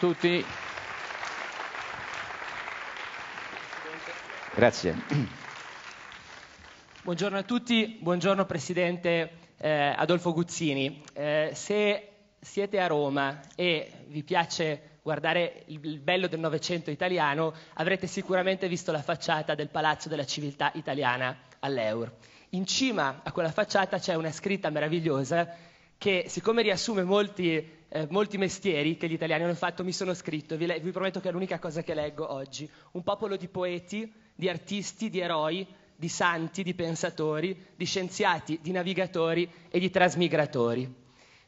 tutti. Grazie. Buongiorno a tutti, buongiorno Presidente eh, Adolfo Guzzini. Eh, se siete a Roma e vi piace guardare il bello del Novecento italiano, avrete sicuramente visto la facciata del Palazzo della Civiltà Italiana all'Eur. In cima a quella facciata c'è una scritta meravigliosa che, siccome riassume molti eh, molti mestieri che gli italiani hanno fatto, mi sono scritto, vi, le- vi prometto che è l'unica cosa che leggo oggi. Un popolo di poeti, di artisti, di eroi, di santi, di pensatori, di scienziati, di navigatori e di trasmigratori.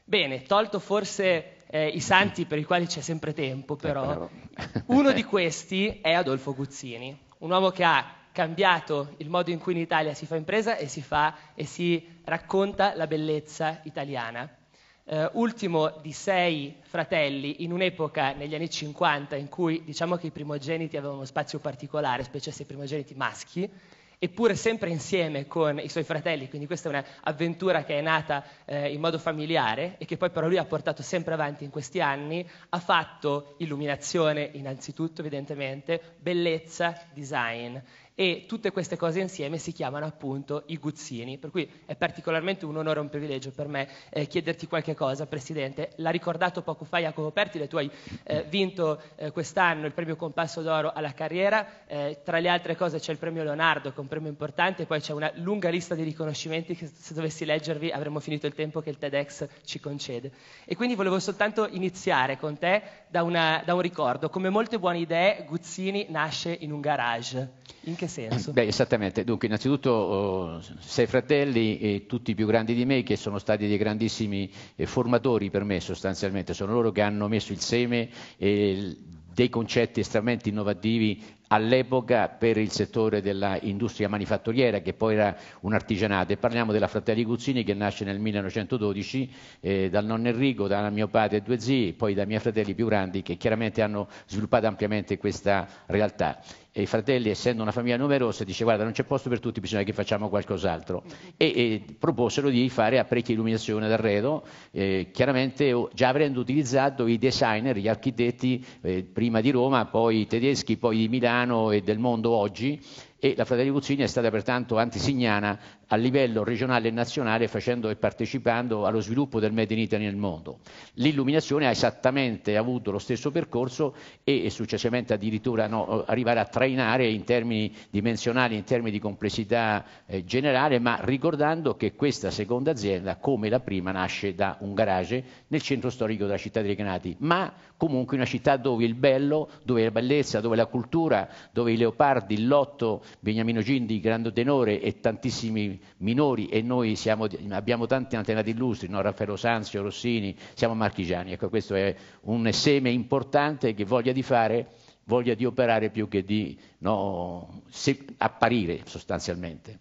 Bene, tolto forse eh, i santi per i quali c'è sempre tempo, eh, però, uno di questi è Adolfo Guzzini, un uomo che ha cambiato il modo in cui in Italia si fa impresa e si, fa, e si racconta la bellezza italiana eh, ultimo di sei fratelli in un'epoca negli anni 50 in cui diciamo che i primogeniti avevano uno spazio particolare, specie se i primogeniti maschi, eppure sempre insieme con i suoi fratelli, quindi questa è un'avventura che è nata eh, in modo familiare e che poi però lui ha portato sempre avanti in questi anni, ha fatto illuminazione innanzitutto evidentemente, bellezza, design e tutte queste cose insieme si chiamano appunto i guzzini, per cui è particolarmente un onore e un privilegio per me eh, chiederti qualche cosa, Presidente. L'ha ricordato poco fa Jacopo Pertile, tu hai eh, vinto eh, quest'anno il premio Compasso d'Oro alla carriera, eh, tra le altre cose c'è il premio Leonardo, che è un premio importante, poi c'è una lunga lista di riconoscimenti che se dovessi leggervi avremmo finito il tempo che il TEDx ci concede. E quindi volevo soltanto iniziare con te da, una, da un ricordo. Come molte buone idee, Guzzini nasce in un garage. In che senso? Beh, esattamente. Dunque, innanzitutto oh, sei fratelli, eh, tutti più grandi di me, che sono stati dei grandissimi eh, formatori per me sostanzialmente. Sono loro che hanno messo il seme eh, dei concetti estremamente innovativi all'epoca per il settore dell'industria manifatturiera che poi era un artigianato e parliamo della Fratelli Guzzini che nasce nel 1912 eh, dal nonno Enrico, da mio padre e due zii, poi da miei fratelli più grandi che chiaramente hanno sviluppato ampiamente questa realtà e i fratelli, essendo una famiglia numerosa, dice guarda non c'è posto per tutti, bisogna che facciamo qualcos'altro. E, e proposero di fare apparecchia illuminazione d'arredo, eh, chiaramente già avendo utilizzato i designer, gli architetti, eh, prima di Roma, poi i tedeschi, poi di Milano, italiano e del mondo oggi e la Fratelli Guzzini è stata pertanto antisignana a livello regionale e nazionale facendo e partecipando allo sviluppo del Made in Italy nel mondo. L'illuminazione ha esattamente avuto lo stesso percorso e, e successivamente addirittura no, eh, arrivare a trainare in termini dimensionali, in termini di complessità eh, generale, ma ricordando che questa seconda azienda, come la prima, nasce da un garage nel centro storico della città di Recanati, ma comunque una città dove il bello, dove la bellezza, dove la cultura, dove i leopardi, il lotto, Beniamino Gindi, Grande Tenore e tantissimi minori e noi siamo, abbiamo tanti antenati illustri, no? Raffaello Sanzio, Rossini, siamo marchigiani. Ecco, questo è un seme importante che voglia di fare, voglia di operare più che di no, se, apparire sostanzialmente.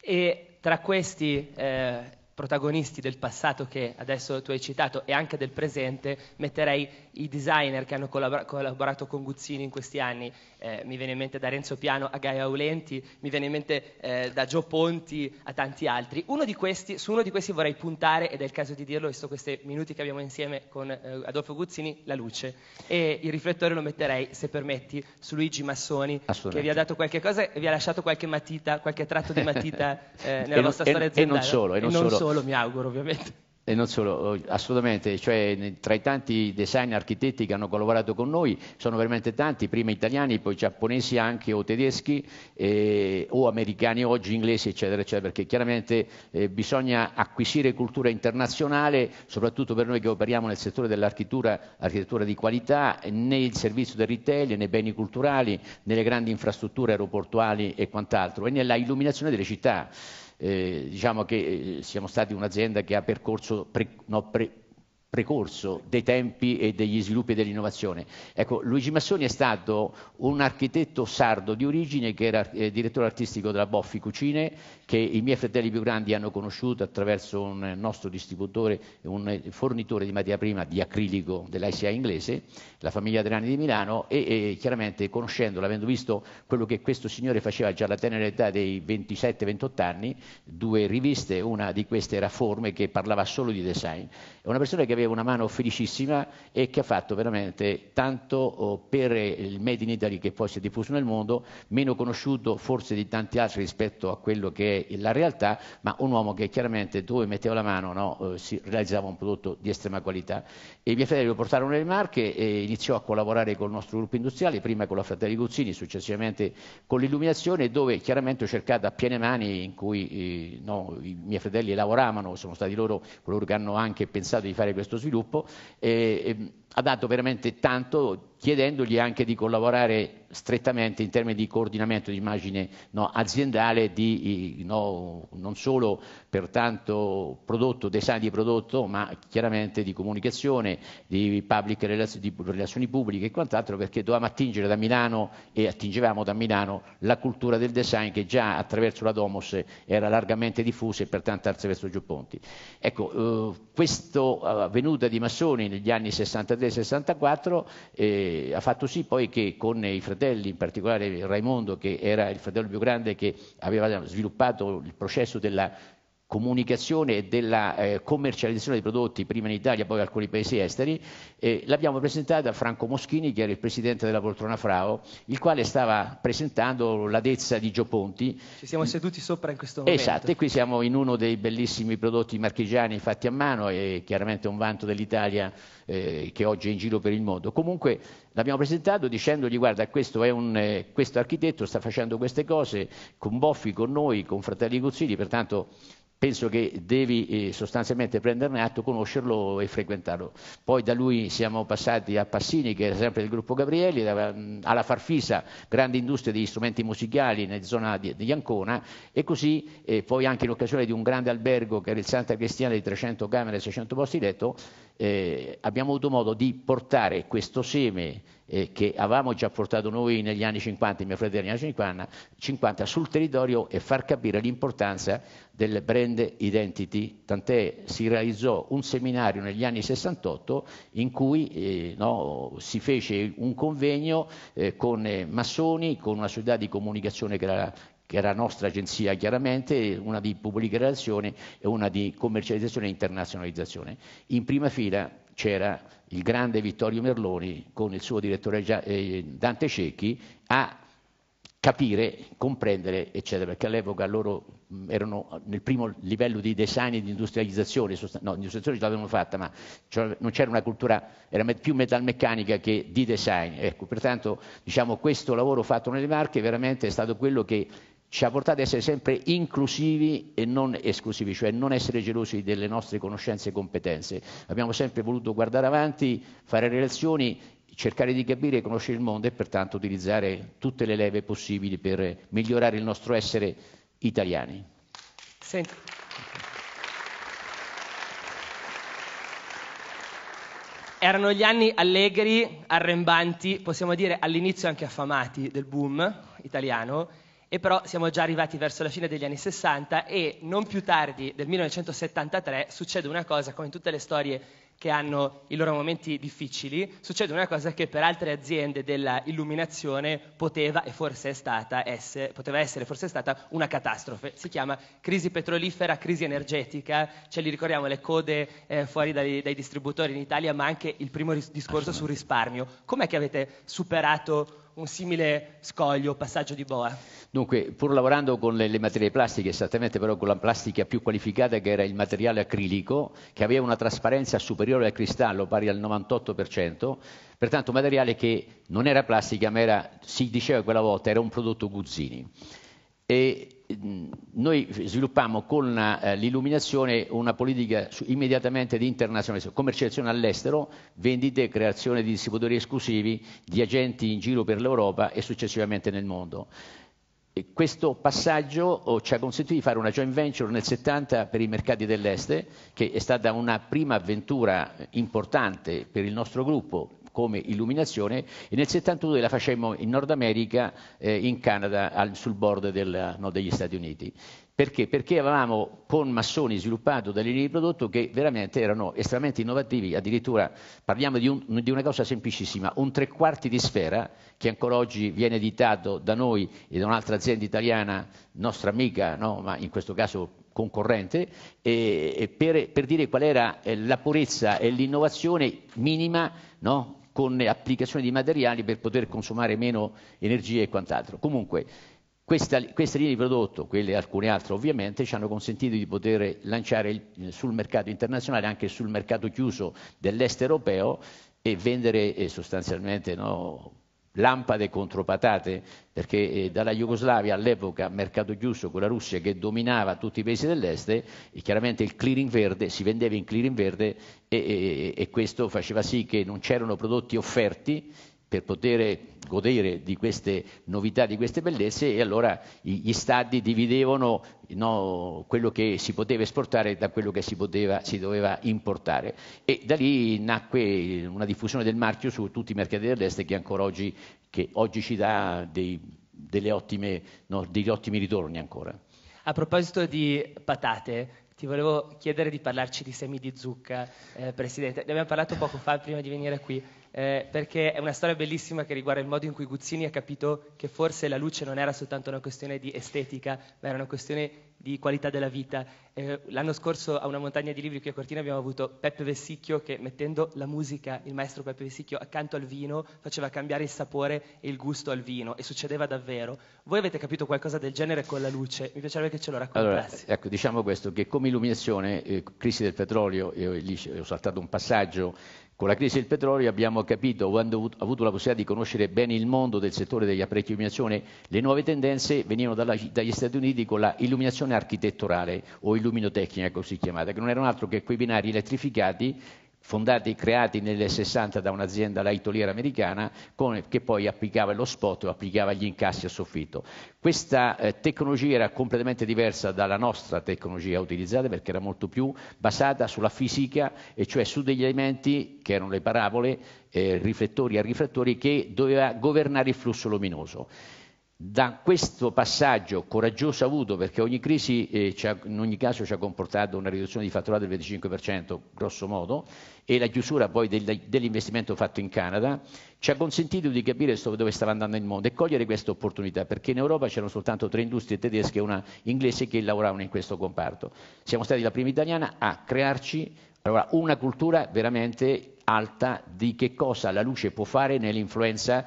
E tra questi eh, protagonisti del passato che adesso tu hai citato e anche del presente, metterei i designer che hanno collabor- collaborato con Guzzini in questi anni. Eh, mi viene in mente da Renzo Piano a Gaia Aulenti, mi viene in mente eh, da Gio Ponti a tanti altri. Uno questi, su uno di questi vorrei puntare, ed è il caso di dirlo, visto questi minuti che abbiamo insieme con eh, Adolfo Guzzini, la luce. E il riflettore lo metterei, se permetti, su Luigi Massoni, che vi ha dato qualche cosa e vi ha lasciato qualche matita, qualche tratto di matita eh, nella vostra storia aziendale. E non solo, e non, e non solo. solo volo, mi auguro ovviamente. E non solo, oh, assolutamente, cioè, tra i tanti design architetti che hanno collaborato con noi sono veramente tanti, prima italiani, poi giapponesi anche o tedeschi eh, o americani oggi, inglesi eccetera eccetera, perché chiaramente eh, bisogna acquisire cultura internazionale, soprattutto per noi che operiamo nel settore dell'architettura, di qualità, nel servizio del retail, nei beni culturali, nelle grandi infrastrutture aeroportuali e quant'altro, e nella illuminazione delle città. Eh, diciamo che eh, siamo stati un'azienda che ha percorso pre, no, pre, precorso dei tempi e degli sviluppi dell'innovazione. Ecco, Luigi Massoni è stato un architetto sardo di origine che era eh, direttore artistico della Boffi Cucine, che i miei fratelli più grandi hanno conosciuto attraverso un nostro distributore, un fornitore di materia prima di acrilico dell'ICA inglese, la famiglia Adriani di Milano, e, e chiaramente conoscendolo, avendo visto quello che questo signore faceva già alla tenera età dei 27-28 anni, due riviste, una di queste era Forme che parlava solo di design, è una persona che aveva aveva una mano felicissima e che ha fatto veramente tanto oh, per il Made in Italy che poi si è diffuso nel mondo, meno conosciuto forse di tanti altri rispetto a quello che è la realtà, ma un uomo che chiaramente dove metteva la mano no, eh, si realizzava un prodotto di estrema qualità. E i miei fratelli lo portarono nelle Marche e iniziò a collaborare con il nostro gruppo industriale, prima con la Fratelli Guzzini, successivamente con l'illuminazione, dove chiaramente ho cercato a piene mani in cui eh, no, i miei fratelli lavoravano, sono stati loro coloro che hanno anche pensato di fare questo questo sviluppo e, e ha dato veramente tanto chiedendogli anche di collaborare strettamente in termini di coordinamento di immagine no, aziendale, di, no, non solo per tanto prodotto, design di prodotto, ma chiaramente di comunicazione, di, relaz- di relazioni pubbliche e quant'altro, perché dovevamo attingere da Milano e attingevamo da Milano la cultura del design che già attraverso la Domus era largamente diffusa e pertanto attraverso Giopponti. Ecco, eh, questa eh, venuta di Massoni negli anni 63 del 64 eh, ha fatto sì poi che con i fratelli, in particolare Raimondo, che era il fratello più grande che aveva sviluppato il processo della comunicazione e della eh, commercializzazione dei prodotti, prima in Italia, poi in alcuni paesi esteri, eh, l'abbiamo presentata a Franco Moschini, che era il presidente della Poltrona Frao, il quale stava presentando l'adezza dezza di Gioponti. Ci siamo seduti sopra in questo momento. Esatto, e qui siamo in uno dei bellissimi prodotti marchigiani fatti a mano e chiaramente un vanto dell'Italia eh, che oggi è in giro per il mondo. Comunque l'abbiamo presentato dicendogli guarda questo, un, eh, questo architetto sta facendo queste cose con Boffi, con noi, con Fratelli Guzzini, pertanto penso che devi eh, sostanzialmente prenderne atto, conoscerlo e frequentarlo. Poi da lui siamo passati a Passini, che era sempre del gruppo Gabrielli, alla Farfisa, grande industria di strumenti musicali nella zona di, Ancona, e così e eh, poi anche in occasione di un grande albergo che era il Santa Cristiana di 300 camere e 600 posti letto, eh, abbiamo avuto modo di portare questo seme eh, che avevamo già portato noi negli anni 50, mio fratello negli anni 50, 50 sul territorio e far capire l'importanza del brand identity, tant'è si realizzò un seminario negli anni 68 in cui eh, no, si fece un convegno eh, con eh, massoni, con una società di comunicazione che era che era la nostra agenzia chiaramente, una di pubblica relazione e una di commercializzazione e internazionalizzazione. In prima fila c'era il grande Vittorio Merloni con il suo direttore eh, Dante Cecchi a capire, comprendere, eccetera, perché all'epoca loro mm, erano nel primo livello di design e di industrializzazione, no, industrializzazione ce l'avevano fatta, ma non c'era una cultura, era più metalmeccanica che di design. Ecco, pertanto, diciamo, questo lavoro fatto nelle Marche veramente è stato quello che ci ha portato ad essere sempre inclusivi e non esclusivi, cioè non essere gelosi delle nostre conoscenze e competenze. Abbiamo sempre voluto guardare avanti, fare relazioni, cercare di capire e conoscere il mondo e pertanto utilizzare tutte le leve possibili per migliorare il nostro essere italiani. Senti. Erano gli anni allegri, arrembanti, possiamo dire all'inizio anche affamati del boom italiano e però siamo già arrivati verso la fine degli anni 60 e non più tardi del 1973 succede una cosa, come in tutte le storie che hanno i loro momenti difficili, succede una cosa che per altre aziende dell'illuminazione poteva e forse è stata essere, poteva essere forse è stata una catastrofe. Si chiama crisi petrolifera, crisi energetica, ce li ricordiamo le code eh, fuori dai, dai, distributori in Italia, ma anche il primo ris- discorso sul risparmio. Com'è che avete superato un simile scoglio, passaggio di boa? Dunque, pur lavorando con le, le, materie plastiche, esattamente però con la plastica più qualificata che era il materiale acrilico, che aveva una trasparenza superiore al cristallo pari al 98%, pertanto un materiale che non era plastica ma era, si diceva quella volta, era un prodotto Guzzini. E Ehm, noi sviluppiamo con eh, l'illuminazione una politica immediatamente di internazionalizzazione, commercializzazione all'estero, vendite, creazione di distributori esclusivi, di agenti in giro per l'Europa e successivamente nel mondo. E questo passaggio oh, ci ha consentito di fare una joint venture nel 70 per i mercati dell'est, che è stata una prima avventura importante per il nostro gruppo, come illuminazione e nel 72 la facemmo in Nord America, eh, in Canada, al, sul bordo del, no, degli Stati Uniti. Perché? Perché avevamo con massoni sviluppato delle linee di prodotto che veramente erano estremamente innovativi, addirittura parliamo di, un, di, una cosa semplicissima, un tre quarti di sfera che ancora oggi viene editato da noi e da un'altra azienda italiana, nostra amica, no? ma in questo caso concorrente, e, e per, per, dire qual era eh, la purezza e l'innovazione minima no? con applicazioni di materiali per poter consumare meno energia e quant'altro. Comunque, questa, queste linee di prodotto, quelle e alcune altre ovviamente, ci hanno consentito di poter lanciare il, sul mercato internazionale, anche sul mercato chiuso dell'est europeo, e vendere eh, sostanzialmente no, lampade contro patate, perché eh, dalla Jugoslavia all'epoca mercato giusto con la Russia che dominava tutti i paesi dell'est, e chiaramente il clearing verde si vendeva in clearing verde e, e, e questo faceva sì che non c'erano prodotti offerti per poter godere di queste novità, di queste bellezze e allora gli stadi dividevano no, quello che si poteva esportare da quello che si, poteva, si, doveva importare e da lì nacque una diffusione del marchio su tutti i mercati dell'est che ancora oggi, che oggi ci dà dei, ottime, no, degli ottimi ritorni ancora. A proposito di patate, ti volevo chiedere di parlarci di semi di zucca, eh, Presidente. Ne abbiamo parlato poco fa prima di venire qui eh, perché è una storia bellissima che riguarda il modo in cui Guzzini ha capito che forse la luce non era soltanto una questione di estetica, ma era una questione di qualità della vita. Eh, l'anno scorso a una montagna di libri qui a Cortina abbiamo avuto Peppe Vessicchio che mettendo la musica, il maestro Peppe Vessicchio, accanto al vino faceva cambiare il sapore e il gusto al vino e succedeva davvero. Voi avete capito qualcosa del genere con la luce? Mi piacerebbe che ce lo raccontassi. Allora, ecco, diciamo questo, che come illuminazione, eh, crisi del petrolio, io lì ho saltato un passaggio con ecco, la crisi del petrolio abbiamo capito, avendo avuto la possibilità di conoscere bene il mondo del settore degli apparecchi di illuminazione, le nuove tendenze venivano dalla, dagli Stati Uniti con la illuminazione architetturale o illuminotecnica così ecco, chiamata, che non erano altro che quei binari elettrificati fondati e creati nel 60 da un'azienda laitoliera americana con, che poi applicava lo spot o applicava gli incassi a soffitto. Questa eh, tecnologia era completamente diversa dalla nostra tecnologia utilizzata perché era molto più basata sulla fisica e cioè su degli elementi che erano le parabole, eh, riflettori a riflettori che doveva governare il flusso luminoso da questo passaggio coraggioso avuto, perché ogni crisi eh, ha, in ogni caso ci ha comportato una riduzione di fatturato del 25%, grosso modo, e la chiusura poi del, dell'investimento fatto in Canada, ci ha consentito di capire dove stava andando il mondo e cogliere questa opportunità, perché in Europa c'erano soltanto tre industrie tedesche e una inglese che lavoravano in questo comparto. Siamo stati la prima italiana a crearci allora, una cultura veramente alta di che cosa la luce può fare nell'influenza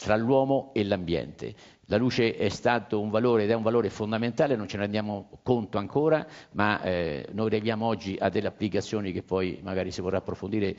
tra l'uomo e l'ambiente. La luce è stato un valore ed è un valore fondamentale, non ce ne rendiamo conto ancora, ma eh, noi arriviamo oggi a delle applicazioni che poi magari si vorrà approfondire,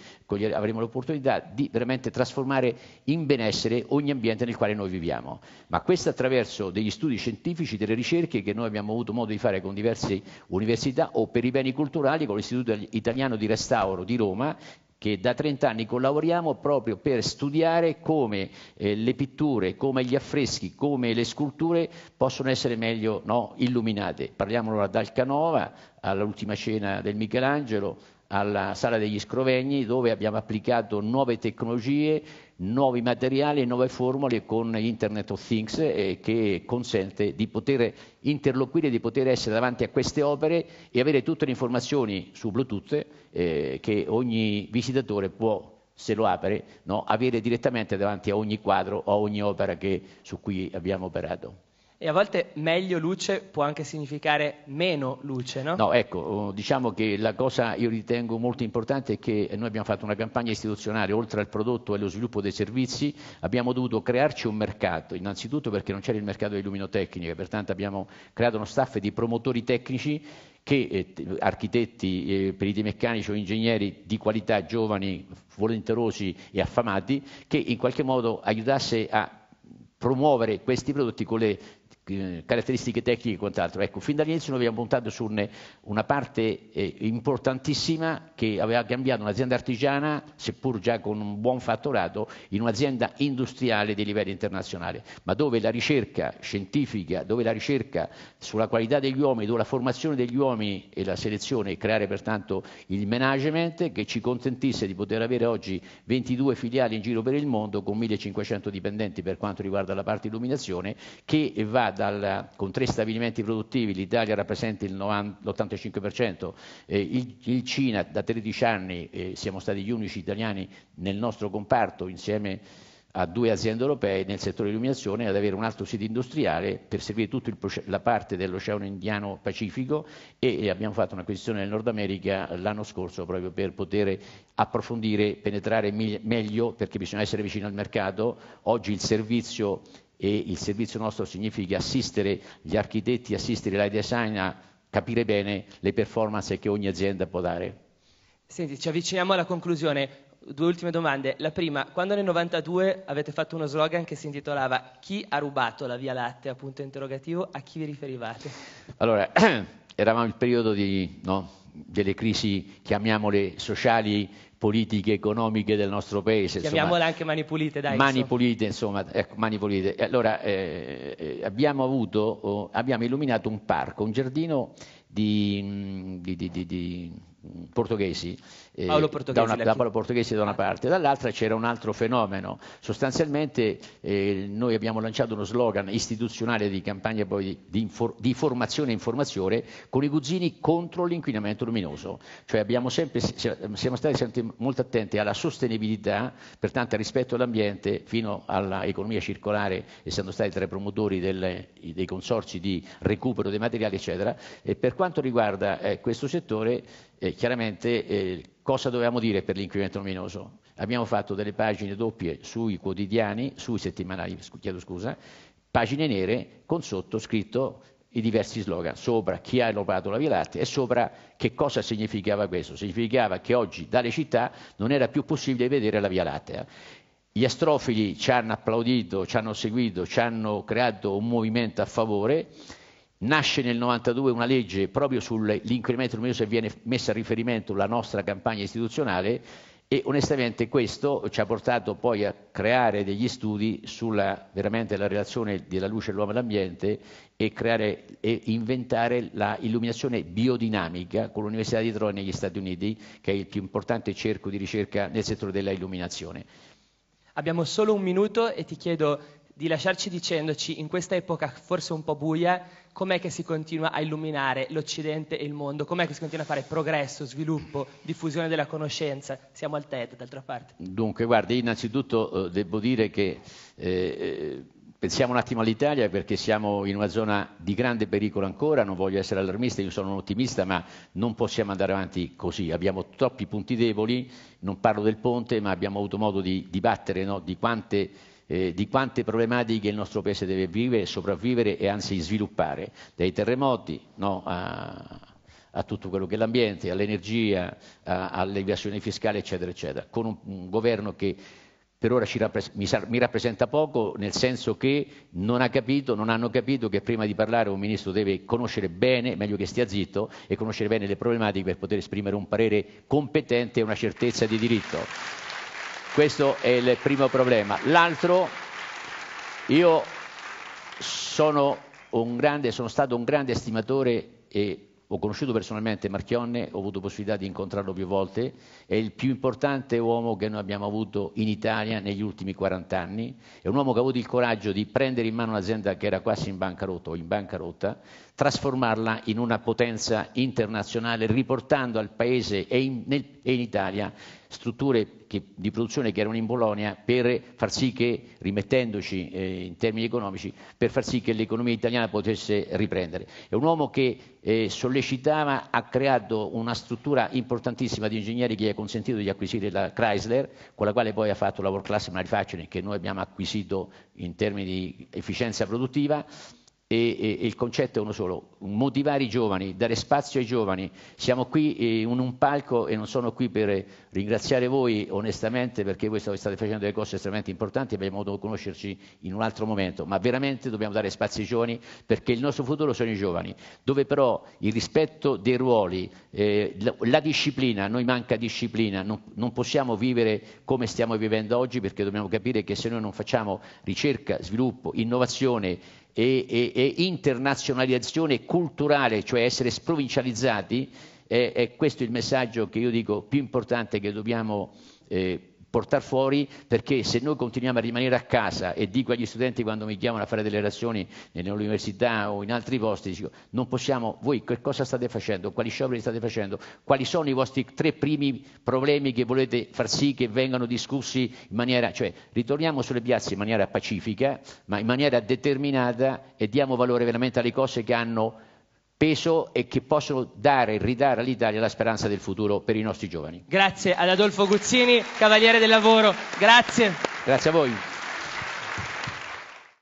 avremo l'opportunità di veramente trasformare in benessere ogni ambiente nel quale noi viviamo. Ma questo attraverso degli studi scientifici, delle ricerche che noi abbiamo avuto modo di fare con diverse università o per i beni culturali, con l'Istituto Italiano di Restauro di Roma, che da 30 anni collaboriamo proprio per studiare come eh, le pitture, come gli affreschi, come le sculture possono essere meglio no, illuminate. Parliamo allora dal Canova all'ultima cena del Michelangelo, alla Sala degli Scrovegni dove abbiamo applicato nuove tecnologie, nuovi materiali e nuove formule con Internet of Things eh, che consente di poter interloquire, di poter essere davanti a queste opere e avere tutte le informazioni su Bluetooth eh, che ogni visitatore può se lo apre, no, avere direttamente davanti a ogni quadro o a ogni opera che, su cui abbiamo operato. E a volte meglio luce può anche significare meno luce, no? No, ecco, oh, diciamo che la cosa io ritengo molto importante è che noi abbiamo fatto una campagna istituzionale, oltre al prodotto e allo sviluppo dei servizi, abbiamo dovuto crearci un mercato, innanzitutto perché non c'era il mercato dell'illuminotecnica, pertanto abbiamo creato uno staff di promotori tecnici che eh, architetti, eh, periti meccanici o ingegneri di qualità giovani, volenterosi e affamati, che in qualche modo aiutasse a promuovere questi prodotti con le eh, caratteristiche tecniche e quant'altro. Ecco, fin dall'inizio noi abbiamo puntato su una parte eh, importantissima che aveva cambiato un'azienda artigiana, seppur già con un buon fatturato, in un'azienda industriale di livello internazionale, ma dove la ricerca scientifica, dove la ricerca sulla qualità degli uomini, dove la formazione degli uomini e la selezione e creare pertanto il management che ci consentisse di poter avere oggi 22 filiali in giro per il mondo con 1500 dipendenti per quanto riguarda la parte illuminazione che va dal, con tre stabilimenti produttivi l'Italia rappresenta il 90, l'85%, eh, il, il, Cina da 13 anni eh, siamo stati gli unici italiani nel nostro comparto insieme a due aziende europee nel settore dell'illuminazione ad avere un altro sito industriale per servire tutta la parte dell'oceano indiano pacifico e abbiamo fatto un'acquisizione nel Nord America l'anno scorso proprio per poter approfondire, penetrare meglio perché bisogna essere vicino al mercato. Oggi il servizio e il servizio nostro significa assistere gli architetti, assistere la design a capire bene le performance che ogni azienda può dare. Senti, ci avviciniamo alla conclusione. Due ultime domande. La prima, quando nel 92 avete fatto uno slogan che si intitolava Chi ha rubato la Via Lattea? Punto interrogativo, a chi vi riferivate? Allora, eravamo il periodo di, no, delle crisi, chiamiamole sociali, politiche economiche del nostro paese. Chiamiamole anche mani pulite, dai. Mani pulite, insomma, ecco, mani pulite. Allora, eh, eh, abbiamo, avuto, oh, abbiamo illuminato un parco, un giardino di, di, di, di portoghesi, eh, Paolo Portoghesi da, una, da, Paolo Portoghesi da una ah. parte, dall'altra c'era un altro fenomeno. Sostanzialmente eh, noi abbiamo lanciato uno slogan istituzionale di campagna di, di, infor, di, formazione e informazione con i Guzzini contro l'inquinamento luminoso, cioè abbiamo sempre, siamo stati molto attenti alla sostenibilità, pertanto al rispetto all'ambiente fino all'economia circolare, essendo stati tra i promotori del, dei consorzi di recupero dei materiali, eccetera. E per quanto riguarda eh, questo settore, eh, chiaramente eh, cosa dovevamo dire per l'inquinamento luminoso? Abbiamo fatto delle pagine doppie sui quotidiani, sui settimanali, chiedo scusa, pagine nere con sotto scritto i diversi slogan, sopra chi ha rubato la Via Lattea e sopra che cosa significava questo. Significava che oggi dalle città non era più possibile vedere la Via Lattea. Gli astrofili ci hanno applaudito, ci hanno seguito, ci hanno creato un movimento a favore Nasce nel 92 una legge proprio sull'incremento luminoso e viene messa a riferimento la nostra campagna istituzionale e onestamente questo ci ha portato poi a creare degli studi sulla veramente la relazione della luce dell'uomo e dell'ambiente e, creare, e inventare l'illuminazione biodinamica con l'Università di Troia negli Stati Uniti, che è il più importante cerco di ricerca nel settore dell'illuminazione. Abbiamo solo un minuto e ti chiedo di lasciarci dicendoci in questa epoca forse un po' buia com'è che si continua a illuminare l'Occidente e il mondo, com'è che si continua a fare progresso, sviluppo, diffusione della conoscenza. Siamo al TED, d'altra parte. Dunque, guardi, innanzitutto eh, devo dire che eh, eh, pensiamo un attimo all'Italia perché siamo in una zona di grande pericolo ancora, non voglio essere allarmista, io sono un ottimista, ma non possiamo andare avanti così, abbiamo troppi punti deboli, non parlo del ponte, ma abbiamo avuto modo di dibattere no, di quante eh, di quante problematiche il nostro Paese deve vivere, sopravvivere e anzi sviluppare, dai terremoti no, a, a tutto quello che è l'ambiente, all'energia, all'evasione fiscale, eccetera, eccetera, con un, un governo che per ora rappres- mi, sa- mi, rappresenta poco, nel senso che non ha capito, non hanno capito che prima di parlare un ministro deve conoscere bene, meglio che stia zitto, e conoscere bene le problematiche per poter esprimere un parere competente e una certezza di diritto. Questo è il primo problema. L'altro, io sono, grande, sono stato un grande stimatore e ho conosciuto personalmente Marchionne, ho avuto possibilità di incontrarlo più volte, è il più importante uomo che noi abbiamo avuto in Italia negli ultimi 40 anni, è un uomo che ha avuto il coraggio di prendere in mano un'azienda che era quasi in bancarotta o in bancarotta, trasformarla in una potenza internazionale, riportando al Paese e in, nel, e in Italia strutture che, di produzione che erano in Bologna per far sì che, rimettendoci eh, in termini economici, per far sì che l'economia italiana potesse riprendere. È un uomo che eh, sollecitava, ha creato una struttura importantissima di ingegneri che gli ha consentito di acquisire la Chrysler, con la quale poi ha fatto la World Class Manufacturing che noi abbiamo acquisito in termini di efficienza produttiva e, e, e, il concetto è uno solo, motivare i giovani, dare spazio ai giovani. Siamo qui eh, in un palco e non sono qui per ringraziare voi onestamente perché voi state facendo delle cose estremamente importanti e abbiamo dovuto conoscerci in un altro momento, ma veramente dobbiamo dare spazio ai giovani perché il nostro futuro sono i giovani, dove però il rispetto dei ruoli, eh, la, la, disciplina, noi manca disciplina, non, non possiamo vivere come stiamo vivendo oggi perché dobbiamo capire che se noi non facciamo ricerca, sviluppo, innovazione, e, e, e internazionalizzazione culturale, cioè essere sprovincializzati, è, è questo il messaggio che io dico più importante che dobbiamo eh, portare fuori perché se noi continuiamo a rimanere a casa e dico agli studenti quando mi chiamano a fare delle relazioni nell'università o in altri posti, dico, non possiamo, voi che cosa state facendo, quali scioperi state facendo, quali sono i vostri tre primi problemi che volete far sì che vengano discussi in maniera, cioè ritorniamo sulle piazze in maniera pacifica, ma in maniera determinata e diamo valore veramente alle cose che hanno peso e che possono dare e ridare all'Italia la speranza del futuro per i nostri giovani. Grazie ad Adolfo Guzzini, Cavaliere del Lavoro. Grazie. Grazie a voi.